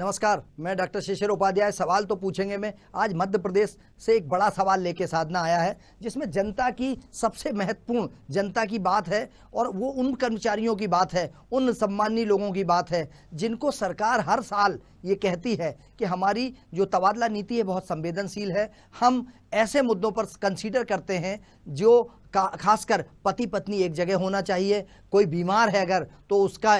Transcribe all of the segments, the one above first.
नमस्कार मैं डॉक्टर शिशिर उपाध्याय सवाल तो पूछेंगे मैं आज मध्य प्रदेश से एक बड़ा सवाल लेके साधना आया है जिसमें जनता की सबसे महत्वपूर्ण जनता की बात है और वो उन कर्मचारियों की बात है उन सम्मानी लोगों की बात है जिनको सरकार हर साल ये कहती है कि हमारी जो तबादला नीति है बहुत संवेदनशील है हम ऐसे मुद्दों पर कंसीडर करते हैं जो खासकर पति पत्नी एक जगह होना चाहिए कोई बीमार है अगर तो उसका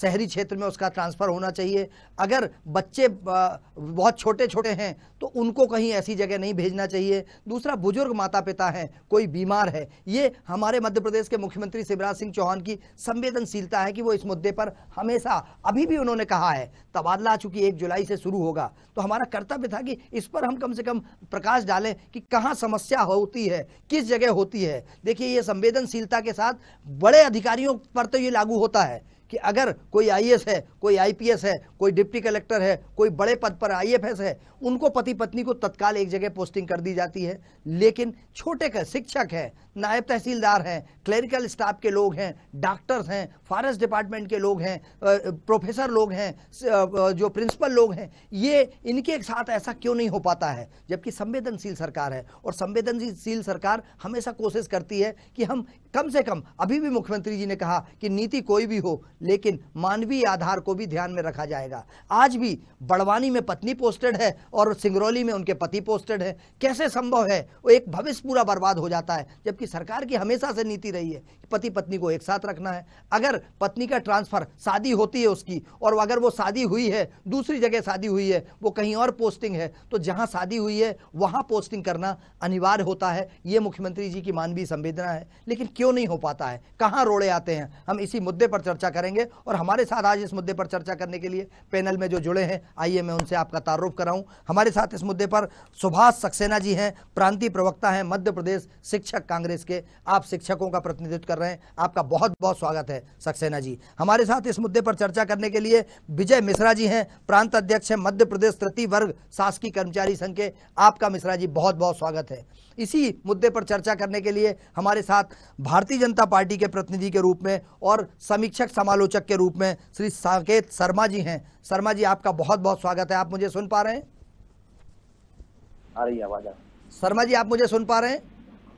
शहरी क्षेत्र में उसका ट्रांसफ़र होना चाहिए अगर बच्चे बहुत छोटे छोटे हैं तो उनको कहीं ऐसी जगह नहीं भेजना चाहिए दूसरा बुजुर्ग माता पिता हैं कोई बीमार है ये हमारे मध्य प्रदेश के मुख्यमंत्री शिवराज सिंह चौहान की संवेदनशीलता है कि वो इस मुद्दे पर हमेशा अभी भी उन्होंने कहा है तबादला चूंकि एक जुलाई से शुरू होगा तो हमारा कर्तव्य था कि इस पर हम कम से कम प्रकाश डालें कि कहाँ समस्या होती है किस जगह होती है होती है देखिए ये संवेदनशीलता के साथ बड़े अधिकारियों पर तो ये लागू होता है कि अगर कोई आईएएस है कोई आईपीएस है कोई डिप्टी कलेक्टर है कोई बड़े पद पर आईएफएस है उनको पति पत्नी को तत्काल एक जगह पोस्टिंग कर दी जाती है लेकिन छोटे का शिक्षक है नायब तहसीलदार हैं क्लरिकल स्टाफ के लोग हैं डॉक्टर्स हैं फॉरेस्ट डिपार्टमेंट के लोग हैं प्रोफेसर लोग हैं जो प्रिंसिपल लोग हैं ये इनके साथ ऐसा क्यों नहीं हो पाता है जबकि संवेदनशील सरकार है और संवेदनशील सरकार हमेशा कोशिश करती है कि हम कम से कम अभी भी मुख्यमंत्री जी ने कहा कि नीति कोई भी हो लेकिन मानवीय आधार को भी ध्यान में रखा जाएगा आज भी बड़वानी में पत्नी पोस्टेड है और सिंगरौली में उनके पति पोस्टेड है कैसे संभव है वो एक भविष्य पूरा बर्बाद हो जाता है जबकि जबकि सरकार की हमेशा से नीति रही है पति पत्नी को एक साथ रखना है अगर पत्नी का ट्रांसफर शादी होती है उसकी और अगर वो शादी हुई है दूसरी जगह शादी हुई है वो कहीं और पोस्टिंग है तो जहां शादी हुई है वहां पोस्टिंग करना अनिवार्य होता है ये मुख्यमंत्री जी की मानवीय संवेदना है लेकिन क्यों नहीं हो पाता है कहाँ रोड़े आते हैं हम इसी मुद्दे पर चर्चा करेंगे और हमारे साथ आज इस मुद्दे पर चर्चा करने के लिए पैनल में जो जुड़े हैं आइए मैं उनसे आपका तारुफ कराऊं हमारे साथ इस मुद्दे पर सुभाष सक्सेना जी हैं प्रांतीय प्रवक्ता हैं मध्य प्रदेश शिक्षक कांग्रेस कांग्रेस के आप शिक्षकों का प्रतिनिधित्व कर रहे हैं आपका बहुत बहुत स्वागत है सक्सेना जी हमारे साथ इस मुद्दे पर चर्चा करने के लिए विजय मिश्रा जी हैं प्रांत अध्यक्ष हैं मध्य प्रदेश तृतीय वर्ग शासकीय कर्मचारी संघ के आपका मिश्रा जी बहुत बहुत स्वागत है इसी मुद्दे पर चर्चा करने के लिए हमारे साथ भारतीय जनता पार्टी के प्रतिनिधि के रूप में और समीक्षक समालोचक के रूप में श्री साकेत शर्मा जी हैं शर्मा जी आपका बहुत बहुत स्वागत है आप मुझे सुन पा रहे हैं आ रही आवाज शर्मा जी आप मुझे सुन पा रहे हैं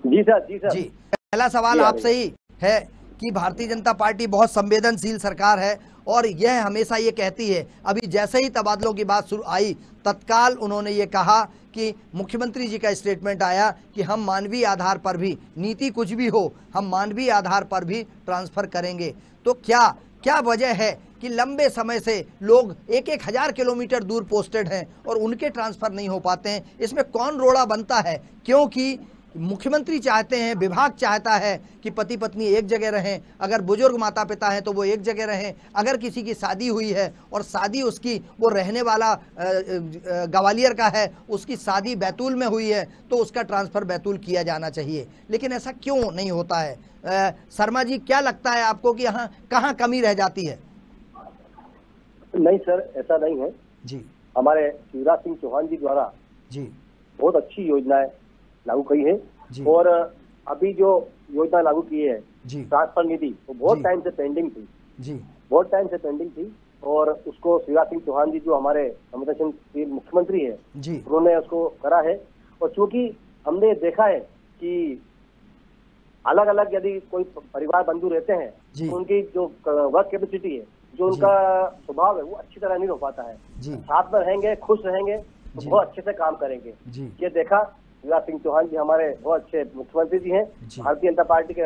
जी सर जी सर जी पहला सवाल आपसे ही है कि भारतीय जनता पार्टी बहुत संवेदनशील सरकार है और यह हमेशा ये कहती है अभी जैसे ही तबादलों की बात शुरू आई तत्काल उन्होंने ये कहा कि मुख्यमंत्री जी का स्टेटमेंट आया कि हम मानवीय आधार पर भी नीति कुछ भी हो हम मानवीय आधार पर भी ट्रांसफर करेंगे तो क्या क्या वजह है कि लंबे समय से लोग एक एक हजार किलोमीटर दूर पोस्टेड हैं और उनके ट्रांसफर नहीं हो पाते हैं इसमें कौन रोड़ा बनता है क्योंकि मुख्यमंत्री चाहते हैं विभाग चाहता है कि पति पत्नी एक जगह रहें अगर बुजुर्ग माता पिता हैं तो वो एक जगह रहें अगर किसी की शादी हुई है और शादी उसकी वो रहने वाला ग्वालियर का है उसकी शादी बैतूल में हुई है तो उसका ट्रांसफ़र बैतूल किया जाना चाहिए लेकिन ऐसा क्यों नहीं होता है शर्मा जी क्या लगता है आपको कि यहाँ कहाँ कमी रह जाती है नहीं सर ऐसा नहीं है जी हमारे शिवराज सिंह चौहान जी द्वारा जी बहुत अच्छी योजनाएं लागू की है और अभी जो योजना लागू की है ट्रांसफर निधि वो बहुत टाइम से पेंडिंग थी जी बहुत टाइम से पेंडिंग थी और उसको शिवराज सिंह चौहान जी जो हमारे संवेदनशील मुख्यमंत्री है उन्होंने उसको करा है और चूंकि हमने देखा है कि अलग अलग यदि कोई परिवार बंधु रहते हैं तो उनकी जो वर्क कैपेसिटी है जो उनका स्वभाव है वो अच्छी तरह नहीं हो पाता है साथ में रहेंगे खुश रहेंगे तो बहुत अच्छे से काम करेंगे ये देखा शिवराज सिंह चौहान जी हमारे बहुत अच्छे मुख्यमंत्री जी हैं भारतीय जनता पार्टी के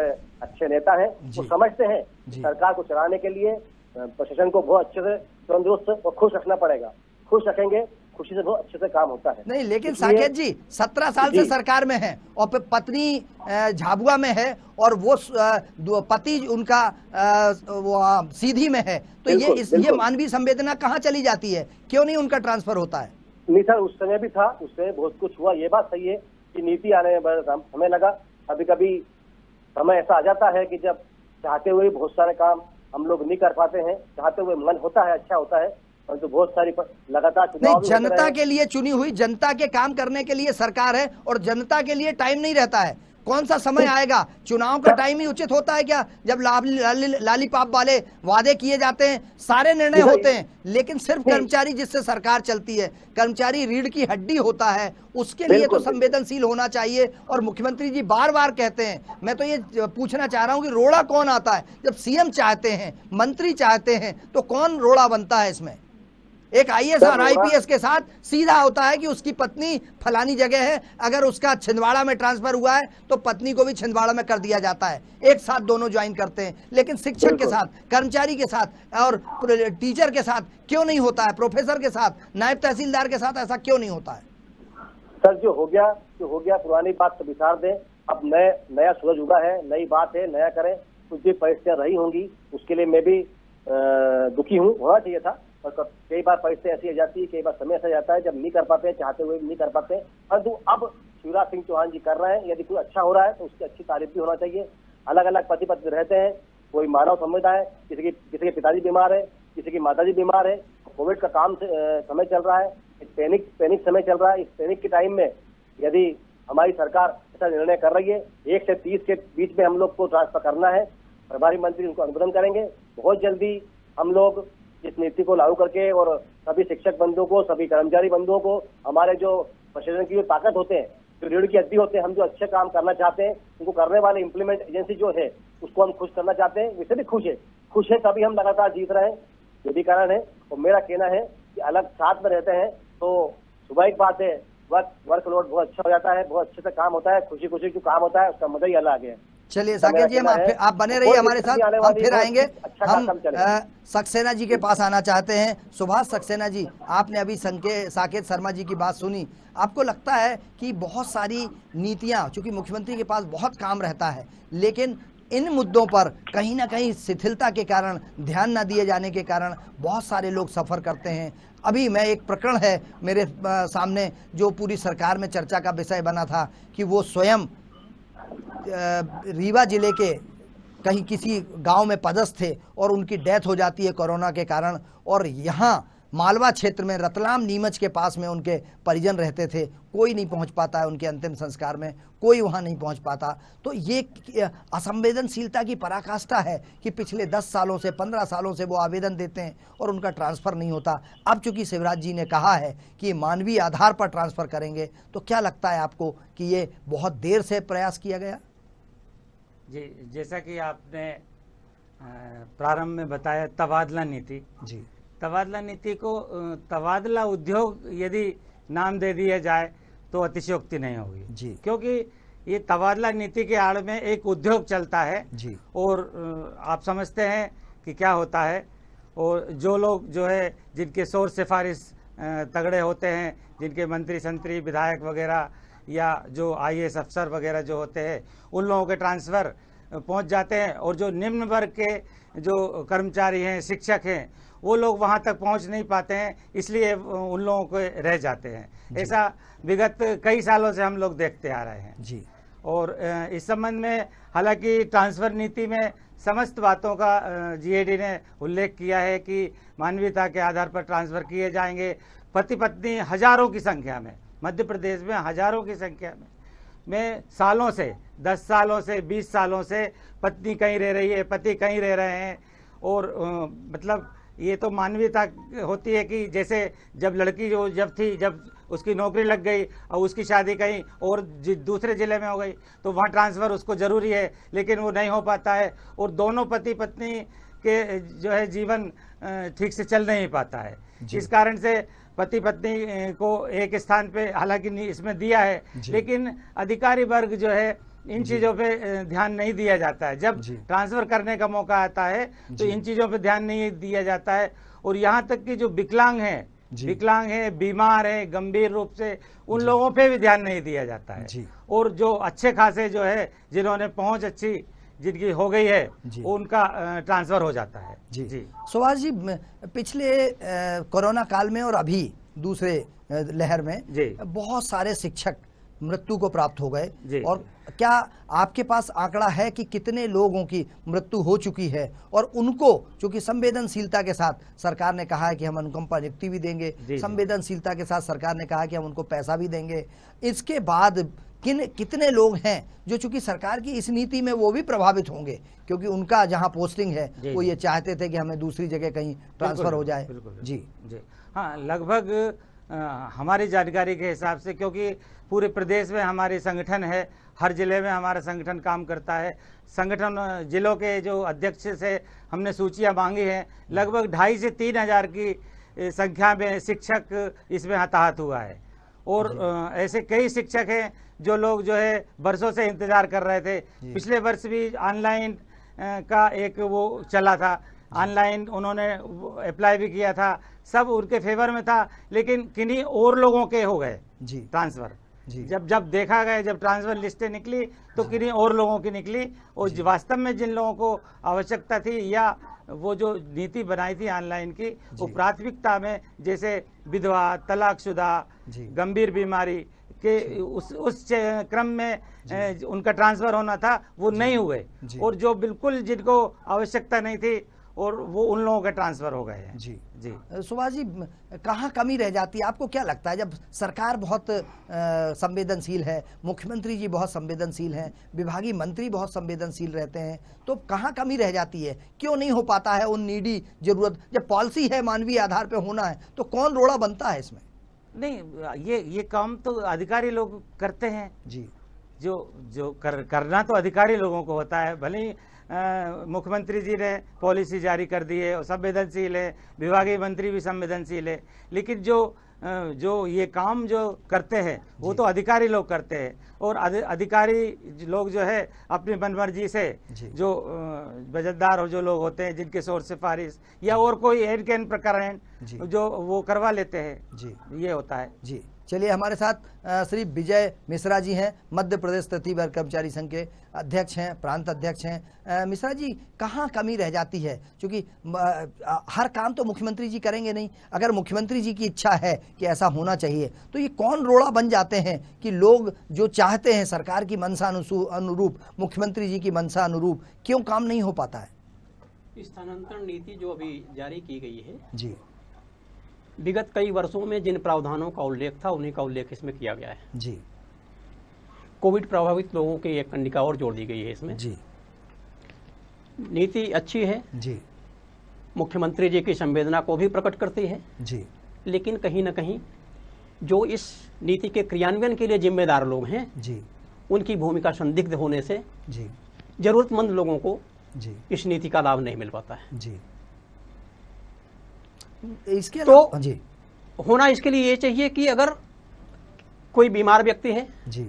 अच्छे नेता हैं वो समझते हैं सरकार को चलाने के लिए प्रशासन को बहुत अच्छे से तंदुरुस्त और खुश रखना पड़ेगा खुश रखेंगे खुशी से बहुत अच्छे से काम होता है नहीं लेकिन साकेत जी सत्रह साल से सरकार में है और पत्नी झाबुआ में है और वो पति उनका वो सीधी में है तो ये इस ये मानवीय संवेदना कहाँ चली जाती है क्यों नहीं उनका ट्रांसफर होता है नहीं सर उस समय भी था उस समय बहुत कुछ हुआ ये बात सही है कि नीति आने में हमें लगा कभी कभी समय ऐसा आ जाता है कि जब चाहते हुए बहुत सारे काम हम लोग नहीं कर पाते हैं चाहते हुए मन होता है अच्छा होता है परंतु तो बहुत सारी लगातार चुनाव जनता के लिए चुनी हुई जनता के काम करने के लिए सरकार है और जनता के लिए टाइम नहीं रहता है कौन सा समय तो- आएगा चुनाव का टाइम तो- ही उचित होता है क्या जब पाप वाले वादे किए जाते हैं सारे निर्णय होते हैं लेकिन सिर्फ कर्मचारी जिससे सरकार चलती है कर्मचारी रीढ़ की हड्डी होता है उसके लिए तो संवेदनशील होना चाहिए और मुख्यमंत्री जी बार बार कहते हैं मैं तो ये पूछना चाह रहा हूँ कि रोड़ा कौन आता है जब सीएम चाहते हैं मंत्री चाहते हैं तो कौन रोड़ा बनता है इसमें एक आईएएस और आईपीएस के साथ सीधा होता है कि उसकी पत्नी फलानी जगह है अगर उसका छिंदवाड़ा में ट्रांसफर हुआ है तो पत्नी को भी छिंदवाड़ा में कर दिया जाता है एक साथ दोनों ज्वाइन करते हैं लेकिन शिक्षक के साथ कर्मचारी के साथ और टीचर के साथ क्यों नहीं होता है प्रोफेसर के साथ नायब तहसीलदार के साथ ऐसा क्यों नहीं होता है सर जो हो गया जो हो गया पुरानी बात विचार दें अब नए नया सूरज उगा है नई बात है नया करें कुछ भी परिस्थितियां रही होंगी उसके लिए मैं भी दुखी हूँ होना चाहिए था और कई बार परिस्थिति ऐसी आ जाती है कई बार समय ऐसा जाता है जब नहीं कर पाते चाहते हुए भी नहीं कर पाते परंतु अब शिवराज सिंह चौहान जी कर रहे हैं यदि कोई अच्छा हो रहा है तो उसकी अच्छी तारीफ भी होना चाहिए अलग अलग पति पत्नी रहते हैं कोई मानव समझता है किसी की किसी के पिताजी बीमार है किसी की माताजी बीमार है कोविड का काम समय चल रहा है इस पैनिक पैनिक समय चल रहा है इस पैनिक के टाइम में यदि हमारी सरकार ऐसा निर्णय कर रही है एक से तीस के बीच में हम लोग को ट्रांसफर करना है प्रभारी मंत्री उनको अनुमोदन करेंगे बहुत जल्दी हम लोग इस नीति को लागू करके और सभी शिक्षक बंधुओं को सभी कर्मचारी बंधुओं को हमारे जो प्रशासन की जो ताकत होते हैं जो रीढ़ की हड्डी होते हैं हम जो अच्छे काम करना चाहते हैं उनको करने वाले इम्प्लीमेंट एजेंसी जो है उसको हम खुश करना चाहते हैं वैसे भी खुश है खुश है तभी हम लगातार जीत रहे हैं ये भी कारण है और मेरा कहना है कि अलग साथ में रहते हैं तो सुबह एक बात है वर्क वर्कलोड बहुत अच्छा हो जाता है बहुत अच्छे से काम होता है खुशी खुशी जो काम होता है उसका मजा ही अलग है चलिए तो साकेत जी हम आप, बने रहिए हमारे साथ हम फिर तो आएंगे अच्छा हम सक्सेना जी के पास आना चाहते हैं सुभाष सक्सेना जी आपने अभी संकेत साकेत शर्मा जी की बात सुनी आपको लगता है कि बहुत सारी नीतियां चूंकि मुख्यमंत्री के पास बहुत काम रहता है लेकिन इन मुद्दों पर कहीं ना कहीं शिथिलता के कारण ध्यान ना दिए जाने के कारण बहुत सारे लोग सफ़र करते हैं अभी मैं एक प्रकरण है मेरे सामने जो पूरी सरकार में चर्चा का विषय बना था कि वो स्वयं रीवा ज़िले के कहीं किसी गांव में पदस्थ थे और उनकी डेथ हो जाती है कोरोना के कारण और यहाँ मालवा क्षेत्र में रतलाम नीमच के पास में उनके परिजन रहते थे कोई नहीं पहुंच पाता है उनके अंतिम संस्कार में कोई वहां नहीं पहुंच पाता तो ये असंवेदनशीलता की पराकाष्ठा है कि पिछले 10 सालों से 15 सालों से वो आवेदन देते हैं और उनका ट्रांसफ़र नहीं होता अब चूंकि शिवराज जी ने कहा है कि मानवीय आधार पर ट्रांसफ़र करेंगे तो क्या लगता है आपको कि ये बहुत देर से प्रयास किया गया जी जैसा कि आपने प्रारंभ में बताया तबादला नीति जी तबादला नीति को तबादला उद्योग यदि नाम दे दिया जाए तो अतिशयोक्ति नहीं होगी जी क्योंकि ये तबादला नीति के आड़ में एक उद्योग चलता है जी और आप समझते हैं कि क्या होता है और जो लोग जो है जिनके शोर सिफारिश तगड़े होते हैं जिनके मंत्री संतरी विधायक वगैरह या जो आई अफसर वगैरह जो होते हैं उन लोगों के ट्रांसफ़र पहुंच जाते हैं और जो निम्न वर्ग के जो कर्मचारी हैं शिक्षक हैं वो लोग वहाँ तक पहुँच नहीं पाते हैं इसलिए उन लोगों को रह जाते हैं ऐसा विगत कई सालों से हम लोग देखते आ रहे हैं जी और इस संबंध में हालांकि ट्रांसफ़र नीति में समस्त बातों का जीएडी ने उल्लेख किया है कि मानवीयता के आधार पर ट्रांसफ़र किए जाएंगे पति पत्नी हजारों की संख्या में मध्य प्रदेश में हजारों की संख्या में में सालों से दस सालों से बीस सालों से पत्नी कहीं रह रही है पति कहीं रह रहे हैं और मतलब ये तो मानवीयता होती है कि जैसे जब लड़की जो जब थी जब उसकी नौकरी लग गई और उसकी शादी कहीं और दूसरे ज़िले में हो गई तो वहाँ ट्रांसफ़र उसको ज़रूरी है लेकिन वो नहीं हो पाता है और दोनों पति पत्नी के जो है जीवन ठीक से चल नहीं पाता है इस कारण से पति पत्नी को एक स्थान पे हालांकि इसमें दिया है लेकिन अधिकारी वर्ग जो है इन चीजों पे ध्यान नहीं दिया जाता है जब ट्रांसफर करने का मौका आता है तो इन चीजों पे ध्यान नहीं दिया जाता है और यहाँ तक कि जो विकलांग है विकलांग है बीमार है गंभीर रूप से उन लोगों पे भी ध्यान नहीं दिया जाता है और जो अच्छे खासे जो है जिन्होंने पहुंच अच्छी जिनकी हो गई है उनका ट्रांसफर हो जाता है जी जी सुभाष जी पिछले कोरोना काल में और अभी दूसरे लहर में बहुत सारे शिक्षक मृत्यु को प्राप्त हो गए और क्या आपके पास आंकड़ा है कि कितने लोगों की मृत्यु हो चुकी है और उनको चूंकि संवेदनशीलता के साथ सरकार ने कहा है कि हम अनुकंपा नियुक्ति भी देंगे संवेदनशीलता के साथ सरकार ने कहा कि हम उनको पैसा भी देंगे इसके बाद किन कितने लोग हैं जो चूंकि सरकार की इस नीति में वो भी प्रभावित होंगे क्योंकि उनका जहाँ पोस्टिंग है वो ये चाहते थे कि हमें दूसरी जगह कहीं ट्रांसफर हो जाए जी जी हाँ लगभग हमारी जानकारी के हिसाब से क्योंकि पूरे प्रदेश में हमारे संगठन है हर ज़िले में हमारा संगठन काम करता है संगठन ज़िलों के जो अध्यक्ष से हमने सूचियाँ मांगी हैं लगभग ढाई से तीन हज़ार की संख्या में शिक्षक इसमें हताहत हुआ है और ऐसे कई शिक्षक हैं जो लोग जो है बरसों से इंतज़ार कर रहे थे पिछले वर्ष भी ऑनलाइन का एक वो चला था ऑनलाइन उन्होंने अप्लाई भी किया था सब उनके फेवर में था लेकिन किन्हीं और लोगों के हो गए जी ट्रांसफर जी जब जब देखा गया जब ट्रांसफर लिस्टें निकली तो किन्हीं और लोगों की निकली और वास्तव में जिन लोगों को आवश्यकता थी या वो जो नीति बनाई थी ऑनलाइन की वो प्राथमिकता में जैसे विधवा तलाकशुदा गंभीर बीमारी के उस उस क्रम में उनका ट्रांसफर होना था वो नहीं हुए और जो बिल्कुल जिनको आवश्यकता नहीं थी और वो उन लोगों के ट्रांसफर हो गए हैं जी जी सुभाष जी कहाँ कमी रह जाती है आपको क्या लगता है जब सरकार बहुत संवेदनशील है मुख्यमंत्री जी बहुत संवेदनशील हैं विभागीय मंत्री बहुत संवेदनशील रहते हैं तो कहाँ कमी रह जाती है क्यों नहीं हो पाता है उन नीडी जरूरत जब पॉलिसी है मानवीय आधार पर होना है तो कौन रोड़ा बनता है इसमें नहीं ये ये काम तो अधिकारी लोग करते हैं जी जो जो कर, करना तो अधिकारी लोगों को होता है भले ही मुख्यमंत्री जी ने पॉलिसी जारी कर दी है और संवेदनशील है विभागीय मंत्री भी संवेदनशील है लेकिन जो जो ये काम जो करते हैं वो तो अधिकारी लोग करते हैं और अधिकारी लोग जो है अपनी मनमर्जी से जो बजटदार जो लोग होते हैं जिनके शोर सिफारिश या और कोई एन एन प्रकार जो वो करवा लेते हैं ये होता है जी चलिए हमारे साथ श्री विजय मिश्रा जी हैं मध्य प्रदेश तृतीय वर्ग कर्मचारी संघ के अध्यक्ष हैं प्रांत अध्यक्ष हैं मिश्रा जी कहाँ कमी रह जाती है क्योंकि हर काम तो मुख्यमंत्री जी करेंगे नहीं अगर मुख्यमंत्री जी की इच्छा है कि ऐसा होना चाहिए तो ये कौन रोड़ा बन जाते हैं कि लोग जो चाहते हैं सरकार की मनसा अनुरूप मुख्यमंत्री जी की मनसा अनुरूप क्यों काम नहीं हो पाता है स्थानांतरण नीति जो अभी जारी की गई है जी विगत कई वर्षों में जिन प्रावधानों का उल्लेख था उन्हीं का उल्लेख इसमें किया गया है जी कोविड प्रभावित लोगों की एक कंडिका और जोड़ दी गई है इसमें जी नीति अच्छी है जी मुख्यमंत्री जी की संवेदना को भी प्रकट करती है जी लेकिन कहीं ना कहीं जो इस नीति के क्रियान्वयन के लिए जिम्मेदार लोग हैं जी उनकी भूमिका संदिग्ध होने से जी जरूरतमंद लोगों को जी इस नीति का लाभ नहीं मिल पाता है जी इसके तो जी होना इसके लिए ये चाहिए कि अगर कोई बीमार व्यक्ति है जी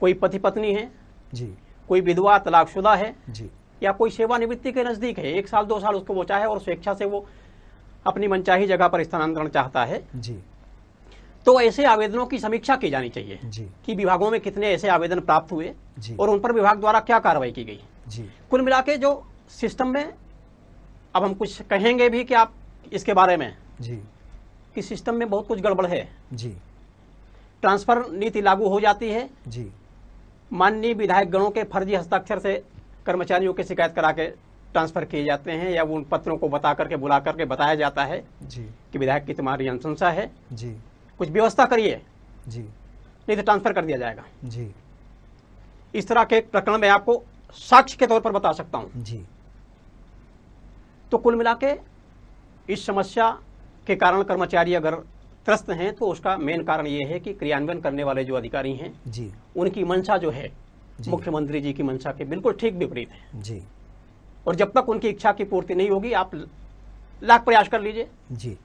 कोई पति पत्नी है जी कोई विधवा तलाकशुदा है जी या कोई सेवानिवृत्ति के नजदीक है एक साल दो साल उसको बचा है और स्वेच्छा से वो अपनी मनचाही जगह पर स्थानांतरण चाहता है जी तो ऐसे आवेदनों की समीक्षा की जानी चाहिए जी। कि विभागों में कितने ऐसे आवेदन प्राप्त हुए जी। और उन पर विभाग द्वारा क्या कार्रवाई की गई जी। कुल मिला के जो सिस्टम में अब हम कुछ कहेंगे भी कि आप इसके बारे में जी कि सिस्टम में बहुत कुछ गड़बड़ है जी ट्रांसफर नीति लागू हो जाती है जी माननीय गणों के फर्जी हस्ताक्षर से कर्मचारियों की शिकायत करा के ट्रांसफर किए जाते हैं या उन पत्रों को बता करके बुला करके बताया जाता है जी कि विधायक की तुम्हारी अनुशंसा है जी कुछ व्यवस्था करिए जी नहीं तो ट्रांसफर कर दिया जाएगा जी इस तरह के प्रकरण में आपको साक्ष्य के तौर पर बता सकता हूँ जी तो कुल मिला के इस समस्या के कारण कर्मचारी अगर त्रस्त हैं तो उसका मेन कारण ये है कि क्रियान्वयन करने वाले जो अधिकारी हैं जी उनकी मंशा जो है मुख्यमंत्री जी की मंशा के बिल्कुल ठीक विपरीत है जी और जब तक उनकी इच्छा की पूर्ति नहीं होगी आप लाख प्रयास कर लीजिए जी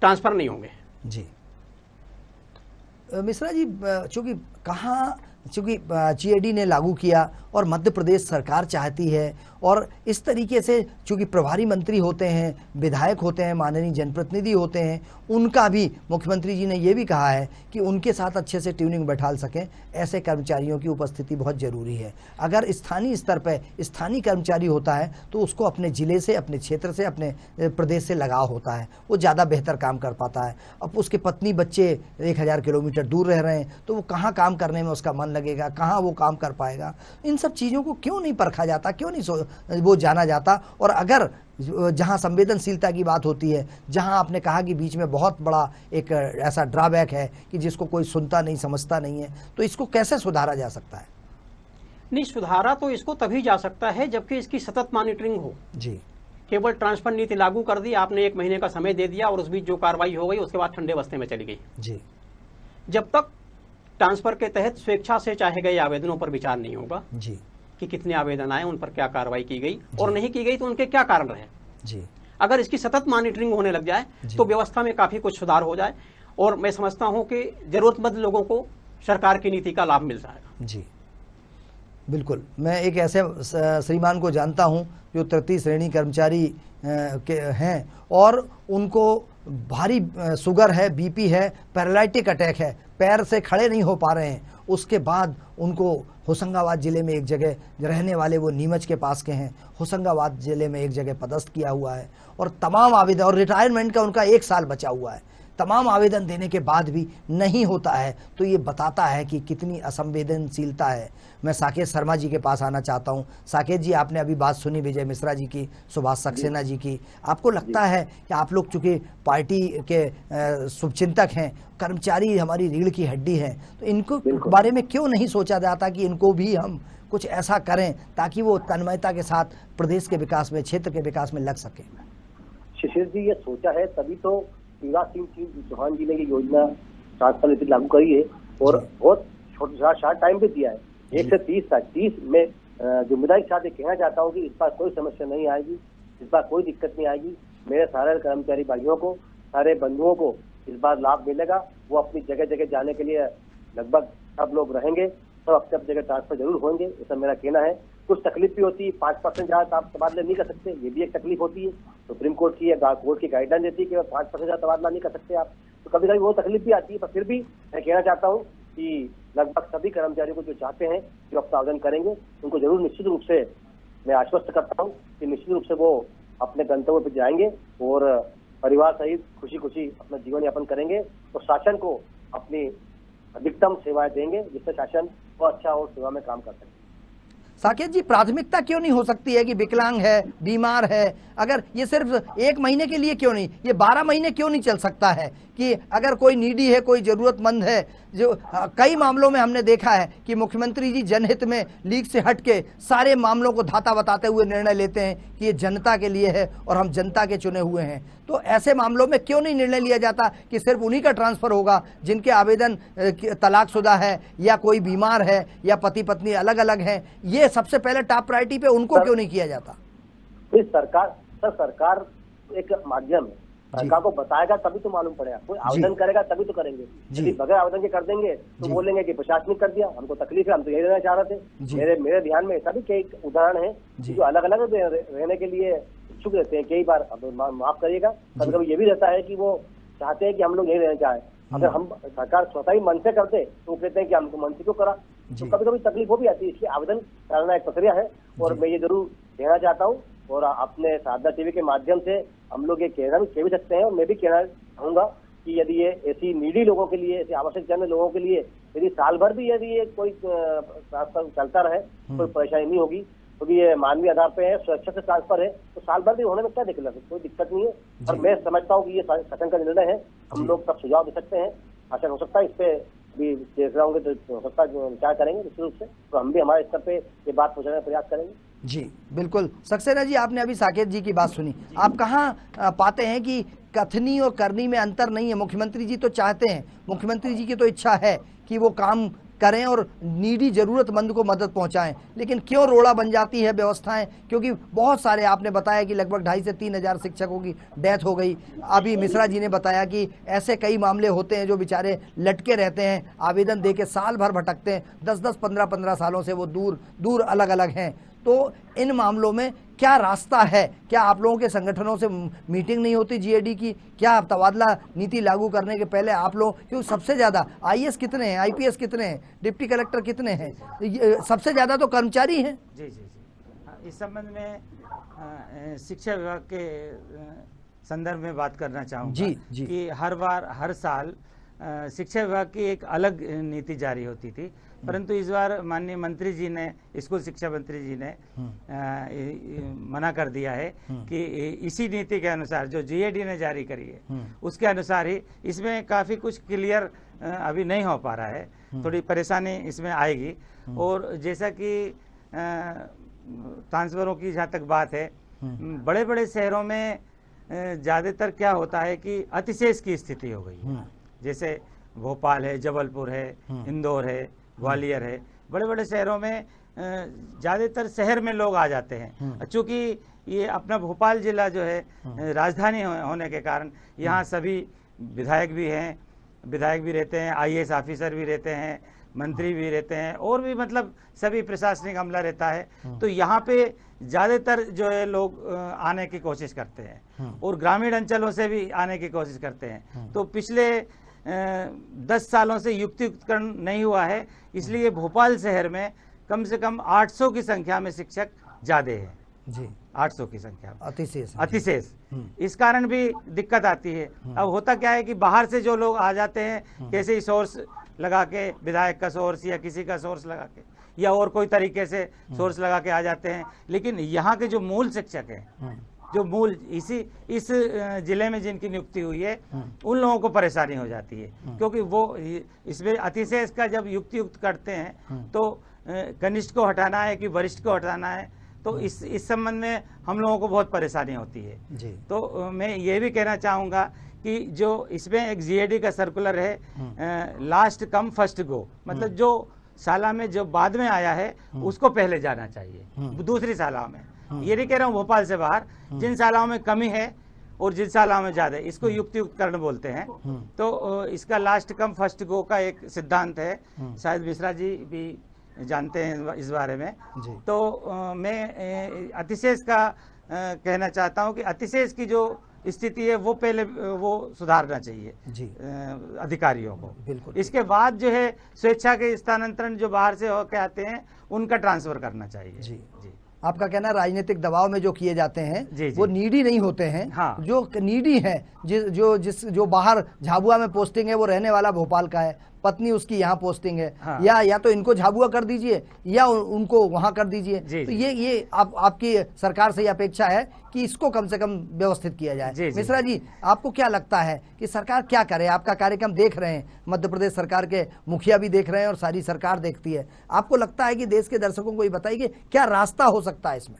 ट्रांसफर नहीं होंगे जी मिश्रा जी चूंकि कहाँ चूँकि जी ने लागू किया और मध्य प्रदेश सरकार चाहती है और इस तरीके से चूँकि प्रभारी मंत्री होते हैं विधायक होते हैं माननीय जनप्रतिनिधि होते हैं उनका भी मुख्यमंत्री जी ने ये भी कहा है कि उनके साथ अच्छे से ट्यूनिंग बैठा सकें ऐसे कर्मचारियों की उपस्थिति बहुत ज़रूरी है अगर स्थानीय स्तर पर स्थानीय कर्मचारी होता है तो उसको अपने ज़िले से अपने क्षेत्र से अपने प्रदेश से लगाव होता है वो ज़्यादा बेहतर काम कर पाता है अब उसके पत्नी बच्चे एक किलोमीटर दूर रह रहे हैं तो वो कहाँ काम करने में उसका मन लगेगा कहाँ वो काम कर पाएगा इन सब चीज़ों को क्यों नहीं परखा जाता क्यों नहीं वो जाना जाता और अगर जहाँ संवेदनशीलता की बात होती है जहाँ आपने कहा कि बीच में बहुत बड़ा एक ऐसा ड्राबैक है कि जिसको कोई सुनता नहीं समझता नहीं है तो इसको कैसे सुधारा जा सकता है नहीं सुधारा तो इसको तभी जा सकता है जबकि इसकी सतत मॉनिटरिंग हो जी केवल ट्रांसफर नीति लागू कर दी आपने एक महीने का समय दे दिया और उस बीच जो कार्रवाई हो गई उसके बाद ठंडे बस्ते में चली गई जी जब तक ट्रांसफर के तहत स्वेच्छा से चाहे गए आवेदनों पर विचार नहीं होगा जी कि कितने आवेदन आए उन पर क्या कार्रवाई की गई और नहीं की गई तो उनके क्या कारण रहे जी अगर इसकी सतत मॉनिटरिंग होने लग जाए तो व्यवस्था में काफी कुछ सुधार हो जाए और मैं समझता हूं कि जरूरतमंद लोगों को सरकार की नीति का लाभ मिल जाएगा जी बिल्कुल मैं एक ऐसे श्रीमान को जानता हूं जो तृतीय श्रेणी कर्मचारी के हैं और उनको भारी शुगर है बीपी है पैरालिटिक अटैक है पैर से खड़े नहीं हो पा रहे हैं उसके बाद उनको होशंगाबाद ज़िले में एक जगह रहने वाले वो नीमच के पास के हैं होशंगाबाद ज़िले में एक जगह पदस्थ किया हुआ है और तमाम आवेदन और रिटायरमेंट का उनका एक साल बचा हुआ है तमाम आवेदन देने के बाद भी नहीं होता है तो ये बताता है कि कितनी असंवेदनशीलता है मैं साकेत शर्मा जी के पास आना चाहता हूँ साकेत जी आपने अभी बात सुनी विजय मिश्रा जी की सुभाष सक्सेना जी की आपको लगता है कि आप लोग चूंकि पार्टी के शुभचिंतक हैं कर्मचारी हमारी रीढ़ की हड्डी है तो इनको बारे में क्यों नहीं सोचा जाता कि इनको भी हम कुछ ऐसा करें ताकि वो तन्मयता के साथ प्रदेश के विकास में क्षेत्र के विकास में लग सके शिशिर जी ये सोचा है तभी तो शिवराज सिंह चौहान जी ने ये योजना सात साल लागू करी है और बहुत छोटा शार्ट टाइम भी दिया है एक से तीस तक तीस में जिम्मेदारी के साथ ये कहना चाहता हूँ कि इस बार कोई समस्या नहीं आएगी इस बार कोई दिक्कत नहीं आएगी मेरे सारे कर्मचारी भाइयों को सारे बंधुओं को इस बार लाभ मिलेगा वो अपनी जगह जगह जाने के लिए लगभग सब लोग रहेंगे सब अपने अपनी जगह ट्रांसफर जरूर होंगे ऐसा मेरा कहना है कुछ तकलीफ भी होती है पाँच परसेंट ज़्यादा तो आप तबादला नहीं कर सकते ये भी एक तकलीफ होती है तो सुप्रीम कोर्ट की या कोर्ट की गाइडलाइन देती है कि पांच परसेंट ज़्यादा तबादला नहीं कर सकते आप तो कभी कभी वो तकलीफ भी आती है पर फिर भी मैं कहना चाहता हूँ कि लगभग सभी कर्मचारियों को जो चाहते हैं जो आप आवेदन करेंगे उनको जरूर निश्चित रूप से मैं आश्वस्त करता हूँ कि निश्चित रूप से वो अपने गंतव्य पर जाएंगे और परिवार सहित खुशी खुशी अपना जीवन यापन करेंगे और शासन को अपनी अधिकतम सेवाएं देंगे जिससे शासन को अच्छा और सेवा में काम कर सके साकेत जी प्राथमिकता क्यों नहीं हो सकती है कि विकलांग है बीमार है अगर ये सिर्फ एक महीने के लिए क्यों नहीं ये बारह महीने क्यों नहीं चल सकता है कि अगर कोई नीडी है कोई ज़रूरतमंद है जो हाँ, कई मामलों में हमने देखा है कि मुख्यमंत्री जी जनहित में लीक से हट के सारे मामलों को धाता बताते हुए निर्णय लेते हैं कि ये जनता के लिए है और हम जनता के चुने हुए हैं तो ऐसे मामलों में क्यों नहीं निर्णय लिया जाता कि सिर्फ उन्हीं का ट्रांसफ़र होगा जिनके आवेदन तलाकशुदा है या कोई बीमार है या पति पत्नी अलग अलग हैं ये सबसे पहले टॉप प्रायोरिटी पे उनको सर, क्यों नहीं किया जाता सरकार सर सरकार एक माध्यम है सरकार को बताएगा तभी तो मालूम पड़ेगा कोई आवेदन करेगा तभी तो करेंगे यदि बगैर आवेदन के कर देंगे तो बोलेंगे कि प्रशासनिक कर दिया हमको तकलीफ है हम तो यही रहना चाह रहे थे मेरे मेरे ध्यान में ऐसा भी कई उदाहरण है जो अलग अलग रहने के लिए इच्छुक रहते हैं कई बार माफ करिएगा कभी कभी ये भी रहता है की वो चाहते हैं की हम लोग यही रहना चाहे अगर हम सरकार स्वतः ही मन से करते तो कहते हैं कि हमको मन से क्यों करा तो कभी कभी तकलीफ हो भी आती है इसलिए आवेदन करना एक प्रक्रिया है और मैं ये जरूर कहना चाहता हूँ और अपने साधना टीवी के माध्यम से हम लोग ये कहना भी कह भी सकते हैं और मैं भी कहना चाहूंगा कि यदि ये ऐसी नीडी लोगों के लिए ऐसी आवश्यक जन लोगों के लिए यदि साल भर भी यदि ये कोई ट्रांसफर चलता रहे हम्म। कोई परेशानी नहीं होगी क्योंकि तो ये मानवीय आधार पर है सुरक्षा से ट्रांसफर है तो साल भर भी होने में क्या दिक्कत है कोई दिक्कत नहीं है और मैं समझता हूँ कि ये सचन का निर्णय है हम लोग सब सुझाव दे सकते हैं आशा हो सकता है इस पे भी देख रहा हूँ तो हो सकता है विचार करेंगे निश्चित रूप से तो हम भी हमारे स्तर पर ये बात पूछने का प्रयास करेंगे जी बिल्कुल सक्सेना जी आपने अभी साकेत जी की बात सुनी आप कहाँ पाते हैं कि कथनी और करनी में अंतर नहीं है मुख्यमंत्री जी तो चाहते हैं मुख्यमंत्री जी की तो इच्छा है कि वो काम करें और नीडी ज़रूरतमंद को मदद पहुंचाएं लेकिन क्यों रोड़ा बन जाती है व्यवस्थाएं क्योंकि बहुत सारे आपने बताया कि लगभग ढाई से तीन हज़ार शिक्षकों की डेथ हो गई अभी मिश्रा जी ने बताया कि ऐसे कई मामले होते हैं जो बेचारे लटके रहते हैं आवेदन दे के साल भर भटकते हैं दस दस पंद्रह पंद्रह सालों से वो दूर दूर अलग अलग हैं तो इन मामलों में क्या रास्ता है क्या आप लोगों के संगठनों से मीटिंग नहीं होती जीएडी की क्या तबादला नीति लागू करने के पहले आप लोग क्यों सबसे ज़्यादा आईएएस कितने हैं आईपीएस कितने हैं डिप्टी कलेक्टर कितने हैं सबसे ज़्यादा तो कर्मचारी हैं जी जी जी हाँ, इस संबंध में शिक्षा विभाग के संदर्भ में बात करना चाहूँगा जी जी कि हर बार हर साल शिक्षा विभाग की एक अलग नीति जारी होती थी परंतु इस बार माननीय मंत्री जी ने स्कूल शिक्षा मंत्री जी ने हम्म। आ, मना कर दिया है हम्म। कि इसी नीति के अनुसार जो जीएडी ने जारी करी है हम्म। उसके अनुसार ही इसमें काफी कुछ क्लियर अभी नहीं हो पा रहा है थोड़ी परेशानी इसमें आएगी और जैसा कि ट्रांसफरों की जहाँ तक बात है बड़े बड़े शहरों में ज़्यादातर क्या होता है कि अतिशेष की स्थिति हो गई है जैसे भोपाल है जबलपुर है इंदौर है ग्वालियर है बड़े बड़े शहरों में ज़्यादातर शहर में लोग आ जाते हैं हम्म। चूँकि ये अपना भोपाल जिला जो है हम्म। राजधानी होने के कारण यहाँ हम्म। सभी विधायक भी हैं विधायक भी रहते हैं आई ऑफिसर भी रहते हैं मंत्री भी रहते हैं और भी मतलब सभी प्रशासनिक अमला रहता है तो यहाँ पे ज़्यादातर जो है लोग आने की कोशिश करते हैं और ग्रामीण अंचलों से भी आने की कोशिश करते हैं तो पिछले दस सालों से युक्तिकरण नहीं हुआ है इसलिए भोपाल शहर में कम से कम 800 की संख्या में शिक्षक ज्यादा है जी 800 की संख्या अतिशेष अतिशेष हम्म। इस कारण भी दिक्कत आती है हम्म। अब होता क्या है कि बाहर से जो लोग आ जाते हैं हम्म। कैसे ही सोर्स लगा के विधायक का सोर्स या किसी का सोर्स लगा के या और कोई तरीके से सोर्स लगा के आ जाते हैं लेकिन यहाँ के जो मूल शिक्षक हैं जो मूल इसी इस जिले में जिनकी नियुक्ति हुई है हाँ। उन लोगों को परेशानी हो जाती है हाँ। क्योंकि वो इसमें अतिशय इसका जब युक्ति युक्त करते हैं हाँ। तो कनिष्ठ को हटाना है कि वरिष्ठ को हटाना है तो इस इस संबंध में हम लोगों को बहुत परेशानी होती है जी। तो मैं ये भी कहना चाहूँगा कि जो इसमें एक जीएडी का सर्कुलर है लास्ट कम फर्स्ट गो मतलब जो शाला में जो बाद में आया है उसको पहले जाना चाहिए दूसरी शाला में हाँ। ये नहीं कह रहा हूँ भोपाल से बाहर हाँ। जिन शालाओं में कमी है और जिन शालाओं में ज्यादा इसको हाँ। युक्तिकरण बोलते हैं तो इसका लास्ट कम फर्स्ट गो का एक सिद्धांत है शायद मिश्रा जी भी जानते हैं इस बारे में तो मैं अतिशेष का कहना चाहता हूँ कि अतिशेष की जो स्थिति है वो पहले वो सुधारना चाहिए जी अधिकारियों को बिल्कुल इसके बाद जो है स्वेच्छा के स्थानांतरण जो बाहर से होकर आते हैं उनका ट्रांसफर करना चाहिए जी जी आपका कहना राजनीतिक दबाव में जो किए जाते हैं जी, जी. वो नीडी नहीं होते हैं हाँ। जो नीडी है जि, जो जिस जो बाहर झाबुआ में पोस्टिंग है वो रहने वाला भोपाल का है पत्नी उसकी यहाँ पोस्टिंग है हाँ। या या तो इनको झाबुआ कर दीजिए या उन, उनको वहाँ कर दीजिए तो ये ये आप आपकी सरकार से अपेक्षा है कि इसको कम से कम व्यवस्थित किया जाए मिश्रा जी आपको क्या लगता है कि सरकार क्या करे आपका कार्यक्रम देख रहे हैं मध्य प्रदेश सरकार के मुखिया भी देख रहे हैं और सारी सरकार देखती है आपको लगता है कि देश के दर्शकों को ये बताइए क्या रास्ता हो सकता है इसमें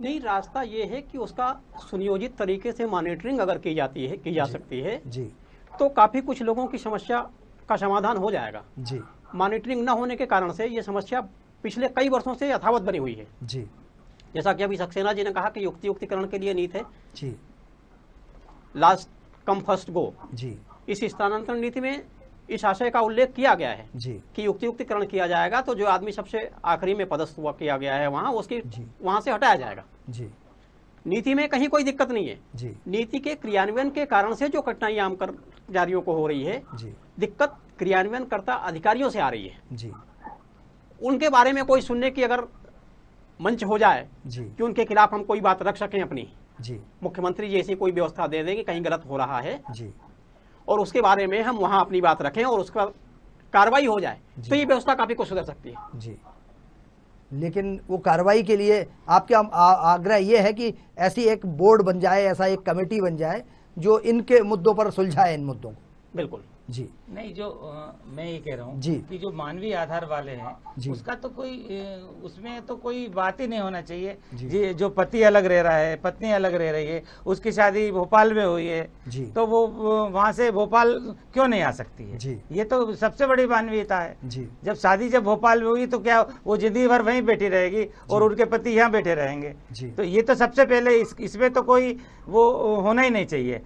नहीं रास्ता ये है कि उसका सुनियोजित तरीके से मॉनिटरिंग अगर की जाती है की जा सकती है जी तो काफी कुछ लोगों की समस्या का समाधान हो जाएगा जी मॉनिटरिंग न होने के कारण से ये समस्या पिछले कई वर्षों से यथावत बनी हुई है जी जैसा कि अभी सक्सेना जी ने कहा कि युक्ति युक्तिकरण के लिए नीति है जी लास्ट कम फर्स्ट गो जी इस स्थानांतरण नीति में इस आशय का उल्लेख किया गया है जी कि युक्ति युक्तिकरण किया जाएगा तो जो आदमी सबसे आखिरी में पदस्थ हुआ किया गया है वहाँ उसकी वहाँ से हटाया जाएगा जी नीति में कहीं कोई दिक्कत नहीं है नीति के क्रियान्वयन के कारण से जो कठिनाई आम कर्मचारियों को हो रही है जी दिक्कत क्रियान्वयन करता अधिकारियों से आ रही है जी उनके बारे में कोई सुनने की अगर मंच हो जाए जी कि उनके खिलाफ हम कोई बात रख सकें अपनी जी मुख्यमंत्री ऐसी कोई व्यवस्था दे देंगे कहीं गलत हो रहा है जी और उसके बारे में हम वहां अपनी बात रखें और उसका कार्रवाई हो जाए तो ये व्यवस्था काफी कुछ सुधर सकती है जी लेकिन वो कार्रवाई के लिए आपका आग्रह ये है कि ऐसी एक बोर्ड बन जाए ऐसा एक कमेटी बन जाए जो इनके मुद्दों पर सुलझाए इन मुद्दों को बिल्कुल जी नहीं जो आ, मैं ये कह रहा हूँ कि जो मानवीय आधार वाले हैं उसका तो कोई उसमें तो कोई बात ही नहीं होना चाहिए जी जो पति अलग रह रहा है पत्नी अलग रह रही है उसकी शादी भोपाल में हुई है जी तो वो वहाँ से भोपाल क्यों नहीं आ सकती है जी ये तो सबसे बड़ी मानवीयता है जी जब शादी जब भोपाल में हुई तो क्या वो जिंदगी भर वही बैठी रहेगी और उनके पति यहाँ बैठे रहेंगे तो ये तो सबसे पहले इसमें तो कोई वो होना ही नहीं चाहिए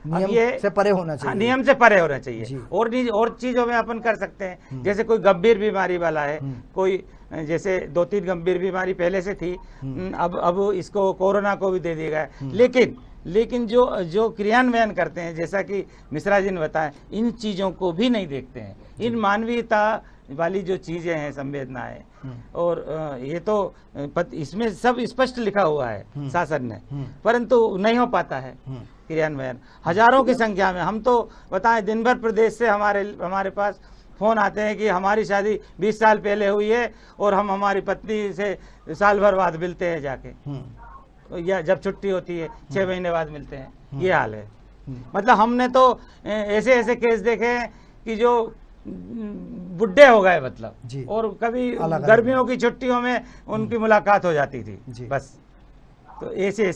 परे होना चाहिए हाँ, नियम से परे होना चाहिए और भी और चीजों में अपन कर सकते हैं हम्म। जैसे कोई गंभीर बीमारी वाला है हम्म। कोई जैसे दो तीन गंभीर बीमारी पहले से थी हम्म। अब अब इसको कोरोना को भी दे दिया गया लेकिन लेकिन जो जो क्रियान्वयन करते हैं जैसा कि मिश्रा जी ने बताया इन चीज़ों को भी नहीं देखते हैं इन मानवीयता वाली जो चीज़ें हैं संवेदनाएं और ये तो इसमें सब स्पष्ट लिखा हुआ है शासन ने परंतु नहीं हो पाता है क्रियान्वयन हजारों की संख्या में हम तो बताएं दिन भर प्रदेश से हमारे हमारे पास फ़ोन आते हैं कि हमारी शादी 20 साल पहले हुई है और हम हमारी पत्नी से साल भर बाद मिलते हैं जाके तो या जब छुट्टी होती है छह हम्म। महीने बाद मिलते हैं हम्म। ये हाल है मतलब हमने तो ऐसे ऐसे केस देखे हैं कि जो बुढ़े हो गए मतलब और कभी गर्मियों की छुट्टियों में उनकी मुलाकात हो जाती थी बस तो ऐसी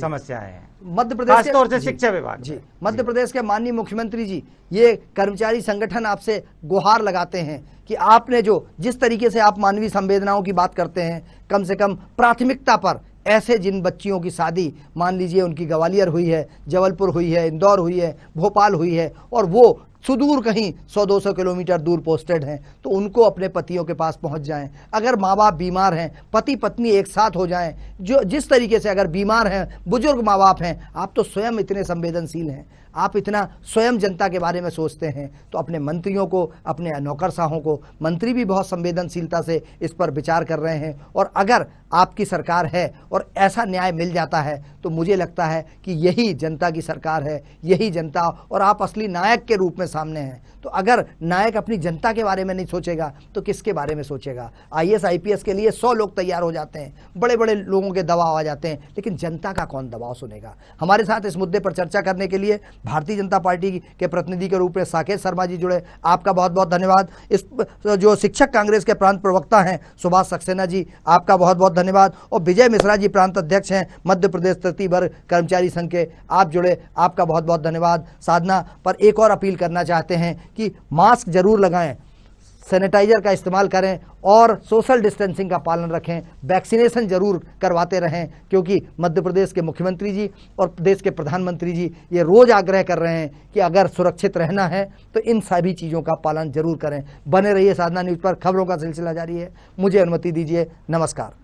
समस्याएं हैं मध्य प्रदेश तौर से शिक्षा विभाग जी मध्य प्रदेश के माननीय मुख्यमंत्री जी ये कर्मचारी संगठन आपसे गुहार लगाते हैं कि आपने जो जिस तरीके से आप मानवीय संवेदनाओं की बात करते हैं कम से कम प्राथमिकता पर ऐसे जिन बच्चियों की शादी मान लीजिए उनकी ग्वालियर हुई है जबलपुर हुई है इंदौर हुई है भोपाल हुई है और वो सुदूर कहीं 100-200 किलोमीटर दूर पोस्टेड हैं तो उनको अपने पतियों के पास पहुंच जाएं अगर माँ बाप बीमार हैं पति पत्नी एक साथ हो जाएं जो जिस तरीके से अगर बीमार हैं बुजुर्ग माँ बाप हैं आप तो स्वयं इतने संवेदनशील हैं आप इतना स्वयं जनता के बारे में सोचते हैं तो अपने मंत्रियों को अपने नौकरशाहों को मंत्री भी बहुत संवेदनशीलता से इस पर विचार कर रहे हैं और अगर आपकी सरकार है और ऐसा न्याय मिल जाता है तो मुझे लगता है कि यही जनता की सरकार है यही जनता और आप असली नायक के रूप में सामने हैं तो अगर नायक अपनी जनता के बारे में नहीं सोचेगा तो किसके बारे में सोचेगा आईएएस आईपीएस के लिए सौ लोग तैयार हो जाते हैं बड़े बड़े लोगों के दबाव आ जाते हैं लेकिन जनता का कौन दबाव सुनेगा हमारे साथ इस मुद्दे पर चर्चा करने के लिए भारतीय जनता पार्टी के प्रतिनिधि के रूप में साकेत शर्मा जी जुड़े आपका बहुत बहुत धन्यवाद इस जो शिक्षक कांग्रेस के प्रांत प्रवक्ता हैं सुभाष सक्सेना जी आपका बहुत बहुत धन्यवाद और विजय मिश्रा जी प्रांत अध्यक्ष हैं मध्य प्रदेश तृतीय वर्ग कर्मचारी संघ के आप जुड़े आपका बहुत बहुत धन्यवाद साधना पर एक और अपील करना चाहते हैं कि मास्क जरूर लगाएं सैनिटाइजर का इस्तेमाल करें और सोशल डिस्टेंसिंग का पालन रखें वैक्सीनेशन जरूर करवाते रहें क्योंकि मध्य प्रदेश के मुख्यमंत्री जी और देश के प्रधानमंत्री जी ये रोज़ आग्रह कर रहे हैं कि अगर सुरक्षित रहना है तो इन सभी चीज़ों का पालन जरूर करें बने रहिए साधना न्यूज़ पर खबरों का सिलसिला जारी है मुझे अनुमति दीजिए नमस्कार